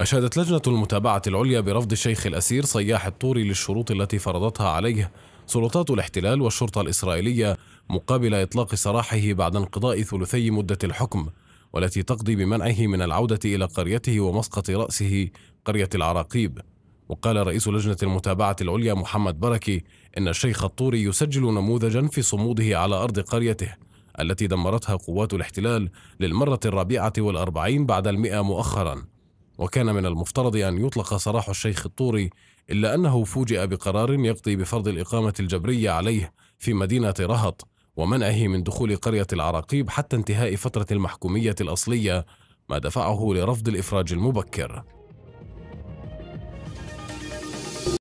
أشادت لجنة المتابعة العليا برفض الشيخ الأسير صياح الطوري للشروط التي فرضتها عليه سلطات الاحتلال والشرطة الإسرائيلية مقابل إطلاق سراحه بعد انقضاء ثلثي مدة الحكم والتي تقضي بمنعه من العودة إلى قريته ومسقط رأسه قرية العراقيب وقال رئيس لجنة المتابعة العليا محمد بركي إن الشيخ الطوري يسجل نموذجا في صموده على أرض قريته التي دمرتها قوات الاحتلال للمرة الرابعة والأربعين بعد المئة مؤخراً وكان من المفترض أن يطلق سراح الشيخ الطوري إلا أنه فوجئ بقرار يقضي بفرض الإقامة الجبرية عليه في مدينة رهط ومنعه من دخول قرية العراقيب حتى انتهاء فترة المحكومية الأصلية ما دفعه لرفض الإفراج المبكر